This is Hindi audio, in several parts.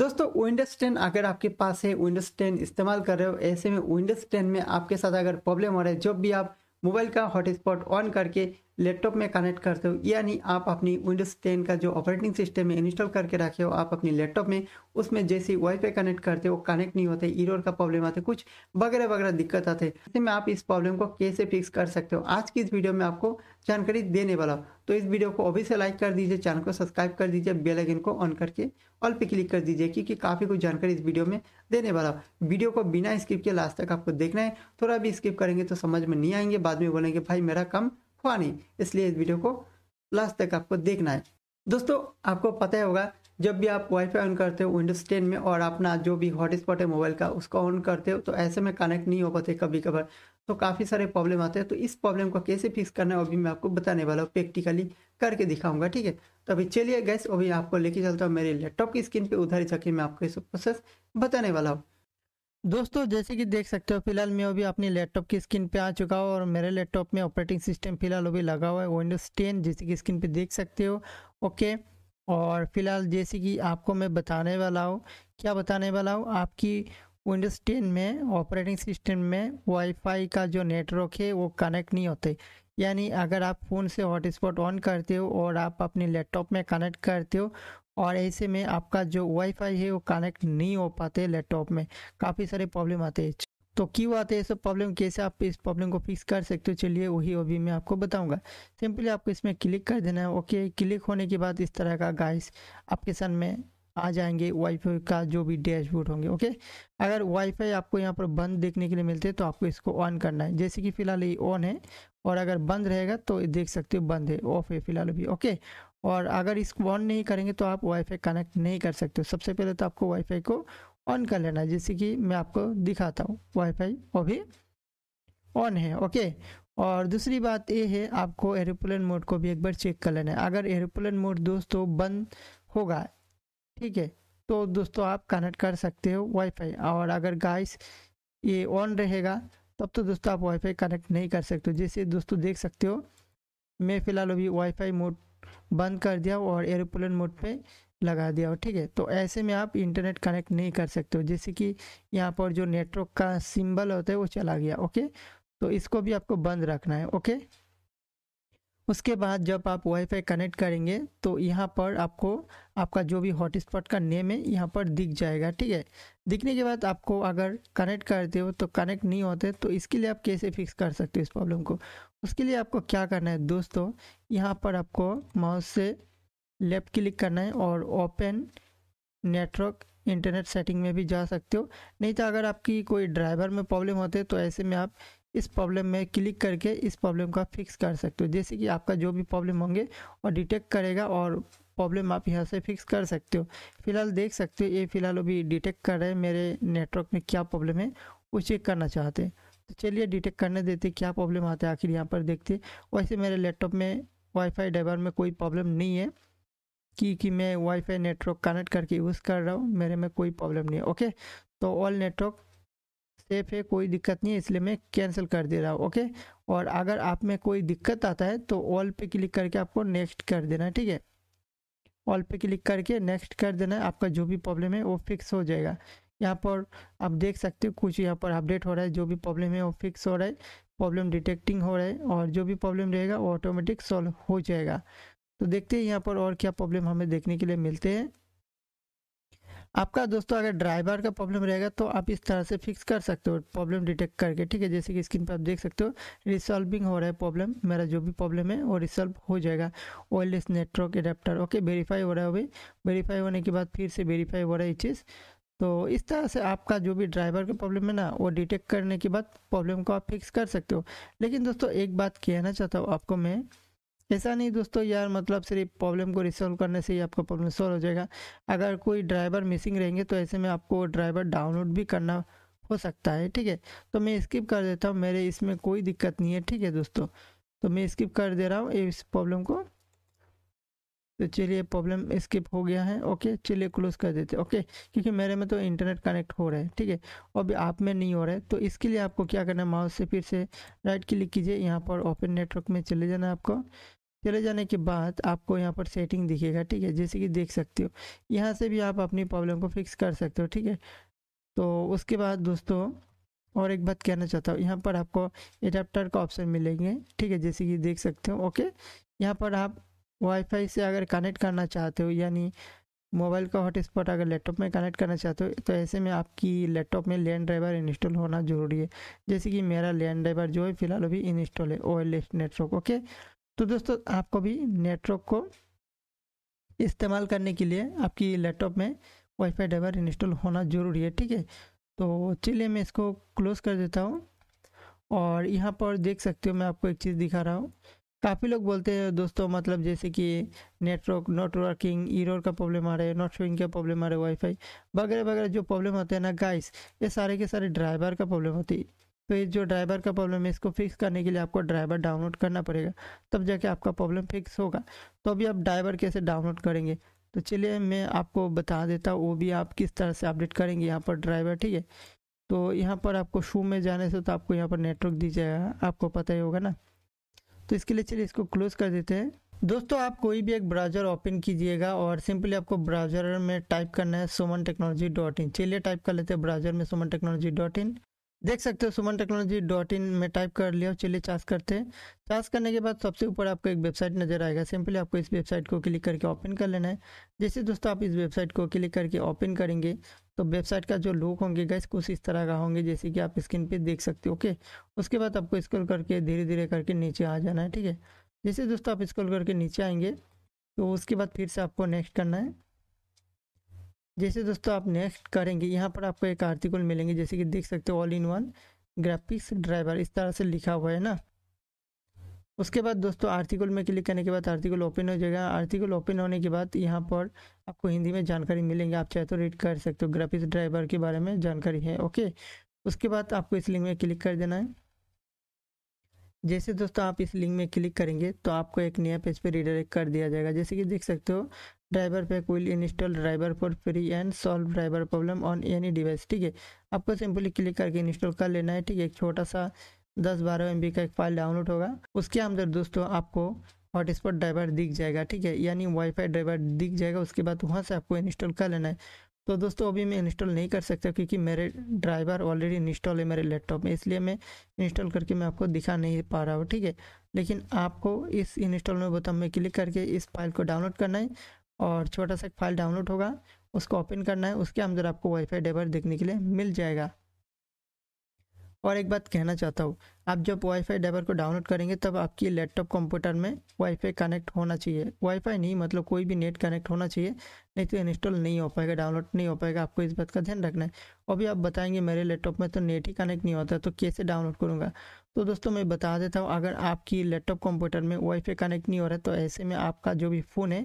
दोस्तों विंडोज टेन अगर आपके पास है विंडोज टेन इस्तेमाल कर रहे हो ऐसे में विंडोज टेन में आपके साथ अगर प्रॉब्लम हो रहा है जब भी आप मोबाइल का हॉटस्पॉट ऑन करके लैपटॉप में कनेक्ट करते हो यानी आप अपनी विंडोज़ टेन का जो ऑपरेटिंग सिस्टम है इंस्टॉल करके रखे हो आप अपनी लैपटॉप में उसमें जैसे वाईफाई कनेक्ट करते हो कनेक्ट नहीं होते इरोर का प्रॉब्लम आते कुछ वगैरह वगैरह दिक्कत आते ऐसे में आप इस प्रॉब्लम को कैसे फिक्स कर सकते हो आज की इस वीडियो में आपको जानकारी देने वाला तो इस वीडियो को अभी से लाइक कर दीजिए चैनल को सब्सक्राइब कर दीजिए बेल आइकन को ऑन करके ऑल पे क्लिक कर दीजिए क्योंकि काफ़ी कुछ जानकारी इस वीडियो में देने वाला वीडियो को बिना स्किप के लास्ट तक आपको देखना है थोड़ा भी स्किप करेंगे तो समझ में नहीं आएंगे बाद में बोलेंगे भाई मेरा काम नहीं इसलिए इस वीडियो को लास्ट तक आपको देखना है दोस्तों आपको पता ही होगा जब भी आप वाईफाई ऑन करते हो विंडोज टेन में और अपना जो भी हॉटस्पॉट है मोबाइल का उसको ऑन करते हो तो ऐसे में कनेक्ट नहीं हो पाते कभी कभार तो काफ़ी सारे प्रॉब्लम आते हैं तो इस प्रॉब्लम को कैसे फिक्स करना है अभी मैं आपको बताने वाला हूँ प्रैक्टिकली करके दिखाऊंगा ठीक है तो अभी चलिए गैस अभी आपको लेके चलता हूँ मेरे लैपटॉप की स्क्रीन पर उधर जाके मैं आपको इस प्रोसेस बताने वाला हूँ दोस्तों जैसे कि देख सकते हो फिलहाल मैं अभी अपने लैपटॉप की स्क्रीन पे आ चुका हूँ और मेरे लैपटॉप में ऑपरेटिंग सिस्टम फिलहाल अभी लगा हुआ है विंडोज़ टेन जैसे कि स्क्रीन पे देख सकते हो ओके और फिलहाल जैसे कि आपको मैं बताने वाला हूँ क्या बताने वाला हूँ आपकी विंडोज़ टेन में ऑपरेटिंग सिस्टम में वाईफाई का जो नेटवर्क है वो कनेक्ट नहीं होते यानी अगर आप फ़ोन से हॉटस्पॉट ऑन करते हो और आप अपने लैपटॉप में कनेक्ट करते हो और ऐसे में आपका जो वाईफाई है वो कनेक्ट नहीं हो पाते लैपटॉप में काफ़ी सारे प्रॉब्लम आते हैं तो क्यों आते हैं सब प्रॉब्लम कैसे आप इस प्रॉब्लम को फिक्स कर सकते हो चलिए वही अभी मैं आपको बताऊंगा सिंपली आपको इसमें क्लिक कर देना है ओके क्लिक होने के बाद इस तरह का गाइस आपके सन में आ जाएंगे वाईफाई का जो भी डैशबोर्ड होंगे ओके अगर वाईफाई आपको यहाँ पर बंद देखने के लिए मिलते हैं तो आपको इसको ऑन करना है जैसे कि फिलहाल ये ऑन है और अगर बंद रहेगा तो देख सकते हो बंद है ऑफ है फिलहाल भी ओके और अगर इसको ऑन नहीं करेंगे तो आप वाईफाई कनेक्ट नहीं कर सकते सबसे पहले तो आपको वाईफाई को ऑन कर लेना है जैसे कि मैं आपको दिखाता हूँ वाईफाई अभी ऑन है ओके और दूसरी बात ये है आपको एरोप्लेन मोड को भी एक बार चेक कर लेना है अगर एरोप्लेन मोड दोस्तों बंद होगा ठीक है तो दोस्तों आप कनेक्ट कर सकते हो वाईफाई और अगर गाइस ये ऑन रहेगा तब तो दोस्तों आप वाईफाई कनेक्ट नहीं कर सकते जैसे दोस्तों देख सकते हो मैं फ़िलहाल अभी वाईफाई मोड बंद कर दिया और एरोप्लन मोड पे लगा दिया हो ठीक है तो ऐसे में आप इंटरनेट कनेक्ट नहीं कर सकते हो जैसे कि यहाँ पर जो नेटवर्क का सिंबल होता है वो चला गया ओके तो इसको भी आपको बंद रखना है ओके उसके बाद जब आप वाईफाई कनेक्ट करेंगे तो यहाँ पर आपको आपका जो भी हॉटस्पॉट का नेम है यहाँ पर दिख जाएगा ठीक है दिखने के बाद आपको अगर कनेक्ट करते हो तो कनेक्ट नहीं होते तो इसके लिए आप कैसे फिक्स कर सकते हो इस प्रॉब्लम को उसके लिए आपको क्या करना है दोस्तों यहाँ पर आपको माउस से लेफ़्ट क्लिक करना है और ओपन नेटवर्क इंटरनेट सेटिंग में भी जा सकते हो नहीं तो अगर आपकी कोई ड्राइवर में प्रॉब्लम होते तो ऐसे में आप इस प्रॉब्लम में क्लिक करके इस प्रॉब्लम का फिक्स कर सकते हो जैसे कि आपका जो भी प्रॉब्लम होंगे और डिटेक्ट करेगा और प्रॉब्लम आप यहाँ से फिक्स कर सकते हो फिलहाल देख सकते हो ये फिलहाल अभी डिटेक्ट कर रहे हैं मेरे नेटवर्क में क्या प्रॉब्लम है वो चेक करना चाहते हैं तो चलिए डिटेक्ट करने देते क्या प्रॉब्लम आता है आखिर यहाँ पर देखते वैसे मेरे लैपटॉप में वाईफाई ड्राइवर में कोई प्रॉब्लम नहीं है कि कि मैं वाईफाई नेटवर्क कनेक्ट करके यूज़ कर रहा हूँ मेरे में कोई प्रॉब्लम नहीं है ओके तो ऑल नेटवर्क सेफ़ है कोई दिक्कत नहीं है इसलिए मैं कैंसिल कर दे रहा हूँ ओके और अगर आप में कोई दिक्कत आता है तो ऑल पे क्लिक करके आपको नेक्स्ट कर देना है ठीक है ऑल पे क्लिक करके नेक्स्ट कर देना है आपका जो भी प्रॉब्लम है वो फिक्स हो जाएगा यहाँ पर आप देख सकते हो कुछ यहाँ पर अपडेट हो रहा है जो भी प्रॉब्लम है वो फिक्स हो रहा है प्रॉब्लम डिटेक्टिंग हो रहा है और जो भी प्रॉब्लम रहेगा वो ऑटोमेटिक सॉल्व हो जाएगा तो देखते हैं यहाँ पर और क्या प्रॉब्लम हमें देखने के लिए मिलते हैं आपका दोस्तों अगर ड्राइवर का प्रॉब्लम रहेगा तो आप इस तरह से फिक्स कर सकते हो प्रॉब्लम डिटेक्ट करके ठीक है जैसे कि स्क्रीन पर आप देख सकते हो रिसॉल्विंग हो रहा है प्रॉब्लम मेरा जो भी प्रॉब्लम है वो रिसॉल्व हो जाएगा wireless network adapter okay verify हो रहा है अभी वेरीफाई होने के बाद फिर से वेरीफाई हो रहा है ये चीज़ तो इस तरह से आपका जो भी ड्राइवर का प्रॉब्लम है ना वो डिटेक्ट करने के बाद प्रॉब्लम को आप फिक्स कर सकते हो लेकिन दोस्तों एक बात कहना चाहता हूँ आपको मैं ऐसा नहीं दोस्तों यार मतलब सिर्फ प्रॉब्लम को रिसोल्व करने से ही आपका प्रॉब्लम सॉल्व हो जाएगा अगर कोई ड्राइवर मिसिंग रहेंगे तो ऐसे में आपको ड्राइवर डाउनलोड भी करना हो सकता है ठीक है तो मैं स्किप कर देता हूँ मेरे इसमें कोई दिक्कत नहीं है ठीक है दोस्तों तो मैं स्किप कर दे रहा हूँ इस प्रॉब्लम को तो चलिए प्रॉब्लम स्किप हो गया है ओके चलिए क्लोज कर देते ओके क्योंकि मेरे में तो इंटरनेट कनेक्ट हो रहा है ठीक है और आप में नहीं हो रहा है तो इसके लिए आपको क्या करना है माउस से फिर से राइट क्लिक कीजिए यहाँ पर ओपन नेटवर्क में चले जाना है आपको चले जाने के बाद आपको यहाँ पर सेटिंग दिखेगा ठीक है जैसे कि देख सकते हो यहाँ से भी आप अपनी प्रॉब्लम को फिक्स कर सकते हो ठीक है तो उसके बाद दोस्तों और एक बात कहना चाहता हूँ यहाँ पर आपको एडाप्टर का ऑप्शन मिलेंगे ठीक है जैसे कि देख सकते हो ओके यहाँ पर आप वाईफाई से अगर कनेक्ट करना चाहते हो यानी मोबाइल का हॉटस्पॉट अगर लैपटॉप में कनेक्ट करना चाहते हो तो ऐसे में आपकी लैपटॉप में लैंड ड्राइवर इंस्टॉल होना जरूरी है जैसे कि मेरा लैंड ड्राइवर जो है फिलहाल अभी इंस्टॉल है ओ नेटवर्क ओके तो दोस्तों आपको भी नेटवर्क को इस्तेमाल करने के लिए आपकी लैपटॉप में वाईफाई ड्राइवर इंस्टॉल होना ज़रूरी है ठीक है तो चलिए मैं इसको क्लोज़ कर देता हूँ और यहाँ पर देख सकते हो मैं आपको एक चीज़ दिखा रहा हूँ काफ़ी लोग बोलते हैं दोस्तों मतलब जैसे कि नेटवर्क नॉट वर्किंग ईरोर का प्रॉब्लम आ रहा है नॉट शोइंग का प्रॉब्लम आ रहा है वाईफाई वगैरह वगैरह जो प्रॉब्लम होते हैं ना गाइस ये सारे के सारे ड्राइवर का प्रॉब्लम होती है तो ये जो ड्राइवर का प्रॉब्लम है इसको फिक्स करने के लिए आपको ड्राइवर डाउनलोड करना पड़ेगा तब जाके आपका प्रॉब्लम फिक्स होगा तो अभी आप ड्राइवर कैसे डाउनलोड करेंगे तो चलिए मैं आपको बता देता हूँ वो भी आप किस तरह से अपडेट करेंगे यहाँ पर ड्राइवर ठीक है तो यहाँ पर आपको शू में जाने से तो आपको यहाँ पर नेटवर्क दी जाएगा आपको पता ही होगा ना तो इसके लिए चलिए इसको क्लोज कर देते हैं दोस्तों आप कोई भी एक ब्राउज़र ओपन कीजिएगा और सिंपली आपको ब्राउज़र में टाइप करना है सुमन टेक्नोलॉजी डॉट इन चलिए टाइप कर लेते हैं ब्राउज़र में सुमन टेक्नोलॉजी डॉट इन देख सकते हो सुमन टेक्नोलॉजी डॉट इन में टाइप कर लिया चलिए चार्ज करते हैं चार्ज करने के बाद सबसे ऊपर आपको एक वेबसाइट नजर आएगा सिंपली आपको इस वेबसाइट को क्लिक करके ओपन कर लेना है जैसे दोस्तों आप इस वेबसाइट को क्लिक करके ओपन करेंगे तो वेबसाइट का जो लुक होंगे गैस कुछ इस तरह का होंगे जैसे कि आप स्क्रीन पे देख सकते हो ओके उसके बाद आपको स्क्रोल करके धीरे धीरे करके नीचे आ जाना है ठीक है जैसे दोस्तों आप स्क्रोल करके नीचे आएंगे तो उसके बाद फिर से आपको नेक्स्ट करना है जैसे दोस्तों आप नेक्स्ट करेंगे यहाँ पर आपको एक आर्टिकल मिलेंगे जैसे कि देख सकते हो all in one graphics driver इस तरह से लिखा हुआ है ना उसके बाद दोस्तों आर्टिकल में क्लिक करने के बाद आर्टिकल ओपन हो जाएगा आर्टिकल ओपन होने के बाद यहाँ पर आपको हिंदी में जानकारी मिलेंगे आप चाहे तो रीड कर सकते हो ग्राफिक्स ड्राइवर के बारे में जानकारी है ओके उसके बाद आपको इस लिंक में क्लिक कर देना है जैसे दोस्तों आप इस लिंक में क्लिक करेंगे तो आपको एक नया पेज पर रिडायरेक्ट कर दिया जाएगा जैसे कि देख सकते हो driver pack will install driver for free and solve driver problem on any device ठीक है आपको सिंपली क्लिक करके इंस्टॉल कर लेना है ठीक है एक छोटा सा दस बारह एम का एक फाइल डाउनलोड होगा उसके अंदर दोस्तों आपको हॉटस्पॉट ड्राइवर दिख जाएगा ठीक है यानी वाईफाई ड्राइवर दिख जाएगा उसके बाद वहाँ से आपको इंस्टॉल कर लेना है तो दोस्तों अभी मैं इंस्टॉल नहीं कर सकता क्योंकि मेरे ड्राइवर ऑलरेडी इंस्टॉल है मेरे लैपटॉप में इसलिए मैं इंस्टॉल करके मैं आपको दिखा नहीं पा रहा हूँ ठीक है लेकिन आपको इस इंस्टॉल में बटन में क्लिक करके इस फाइल को डाउनलोड करना है और छोटा सा एक फाइल डाउनलोड होगा उसको ओपन करना है उसके अंदर आपको वाईफाई डेवर देखने के लिए मिल जाएगा और एक बात कहना चाहता हूँ आप जब वाईफाई डाइवर को डाउनलोड करेंगे तब आपकी लैपटॉप कंप्यूटर में वाईफाई कनेक्ट होना चाहिए वाईफाई नहीं मतलब कोई भी नेट कनेक्ट होना चाहिए नहीं तो इंस्टॉल नहीं हो पाएगा डाउनलोड नहीं हो पाएगा आपको इस बात का ध्यान रखना है अभी आप बताएंगे मेरे लैपटॉप में तो नेट ही कनेक्ट नहीं होता तो कैसे डाउनलोड करूँगा तो दोस्तों मैं बता देता हूँ अगर आपकी लैपटॉप कंप्यूटर में वाईफाई कनेक्ट नहीं हो रहा तो ऐसे में आपका जो भी फ़ोन है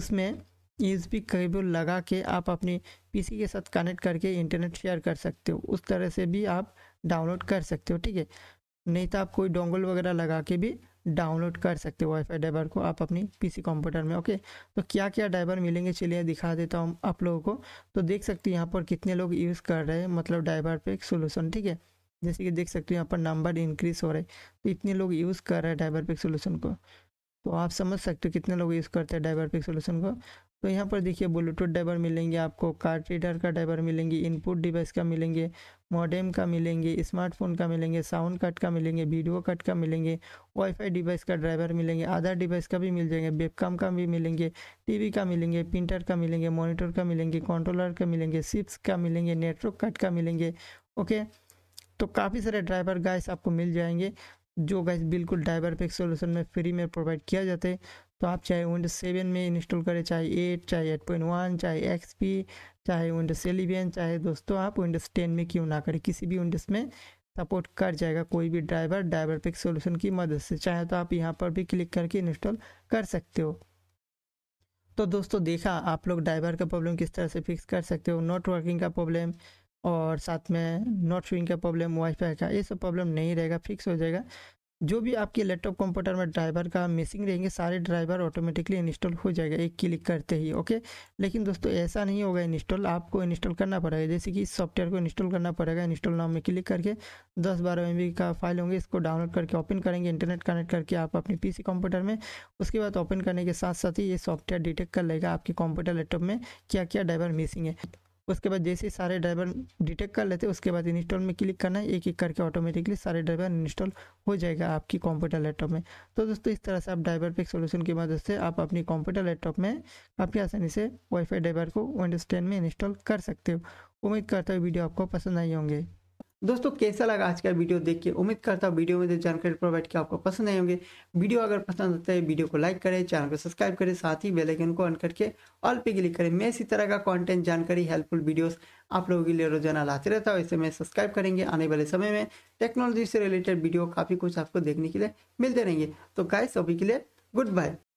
उसमें इस यूएसबी केबल लगा के आप अपने पीसी के साथ कनेक्ट करके इंटरनेट शेयर कर सकते हो उस तरह से भी आप डाउनलोड कर सकते हो ठीक है नहीं तो आप कोई डोंगल वगैरह लगा के भी डाउनलोड कर सकते हो वाईफाई ड्राइवर को आप अपनी पीसी कंप्यूटर में ओके तो क्या क्या ड्राइवर मिलेंगे चलिए दिखा देता हूँ आप लोगों को तो देख सकते हो यहाँ पर कितने लोग यूज़ कर रहे हैं मतलब ड्राइवर पे एक सोल्यूशन ठीक है जैसे कि देख सकते हो यहाँ पर नंबर इंक्रीज हो रहे हैं तो इतने लोग यूज़ कर रहे हैं ड्राइवर पे सोल्यूशन को तो आप समझ सकते हो कितने लोग यूज़ करते हैं ड्राइवर पिक सोल्यूशन को तो यहाँ पर देखिए ब्लूटूथ ड्राइवर मिलेंगे आपको कार्ड रीडर का ड्राइवर मिलेंगे इनपुट डिवाइस का मिलेंगे मॉडेम का मिलेंगे स्मार्टफोन का मिलेंगे साउंड कार्ड का मिलेंगे वीडियो कार्ड का मिलेंगे वाईफाई डिवाइस का ड्राइवर मिलेंगे अदर डिवाइस का भी मिल जाएंगे वेबकम का भी मिलेंगे टीवी का मिलेंगे प्रिंटर का मिलेंगे मॉनिटर का मिलेंगे कंट्रोलर का मिलेंगे सिप्स का मिलेंगे नेटवर्क कार्ड का मिलेंगे ओके तो काफ़ी सारे ड्राइवर गाइस आपको मिल जाएंगे जो गाइस बिल्कुल ड्राइवर पे सोल्यूशन में फ्री में प्रोवाइड किया जाता है तो आप चाहे विंडोज सेवन में इंस्टॉल करें चाहे एट चाहे एट पॉइंट वन चाहे एक्स पी चाहे विंडोज एलेवन चाहे दोस्तों आप विंडोज टेन में क्यों ना करें किसी भी विंडोज में सपोर्ट कर जाएगा कोई भी ड्राइवर ड्राइवर पिक सोल्यूशन की मदद से चाहे तो आप यहाँ पर भी क्लिक करके इंस्टॉल कर सकते हो तो दोस्तों देखा आप लोग ड्राइवर का प्रॉब्लम किस तरह से फिक्स कर सकते हो नॉट वर्किंग का प्रॉब्लम और साथ में नॉट शोइंग का प्रॉब्लम वाईफाई का ये सब प्रॉब्लम नहीं रहेगा फिक्स हो जाएगा जो भी आपके लैपटॉप कंप्यूटर में ड्राइवर का मिसिंग रहेंगे सारे ड्राइवर ऑटोमेटिकली इंस्टॉल हो जाएगा एक क्लिक करते ही ओके लेकिन दोस्तों ऐसा नहीं होगा इंस्टॉल आपको इंस्टॉल करना पड़ेगा जैसे कि सॉफ्टवेयर को इंस्टॉल करना पड़ेगा इंस्टॉल नाम में क्लिक करके दस बारह एम का फाइल होंगे इसको डाउनलोड करके ओपन करेंगे इंटरनेट कनेक्ट करके आप अपने पी कंप्यूटर में उसके बाद ओपन करने के साथ साथ ही ये सॉफ्टवेयर डिटेक्ट कर लेगा आपके कंप्यूटर लैपटॉप में क्या क्या ड्राइवर मिसिंग है उसके बाद जैसे सारे ड्राइवर डिटेक्ट कर लेते हैं उसके बाद इंस्टॉल में क्लिक करना है एक एक करके ऑटोमेटिकली सारे ड्राइवर इंस्टॉल हो जाएगा आपकी कंप्यूटर लैपटॉप में तो दोस्तों इस तरह से आप ड्राइवर पैक सोल्यूशन की मदद से आप अपनी कंप्यूटर लैपटॉप में काफ़ी आसानी से वाईफाई ड्राइवर को विंडोज टेन में इंस्टॉल कर सकते हो उम्मीद करता हूँ वीडियो आपको पसंद आई होंगे दोस्तों कैसा लगा आज का वीडियो देख के उम्मीद करता हूँ वीडियो में जो जानकारी प्रोवाइड किया आपको पसंद आए होंगे वीडियो अगर पसंद आता है वीडियो को लाइक करें चैनल को सब्सक्राइब करें साथ ही बेलाइकन को ऑन करके ऑल पे क्लिक करें मैं इसी तरह का कॉन्टेंट जानकारी हेल्पफुल वीडियोस आप लोगों के लिए रोजाना लाते रहता हूँ इसे मैं सब्सक्राइब करेंगे आने वाले समय में टेक्नोलॉजी से रिलेटेड वीडियो काफ़ी कुछ आपको देखने के लिए मिलते रहेंगे तो गाइस सभी के लिए गुड बाय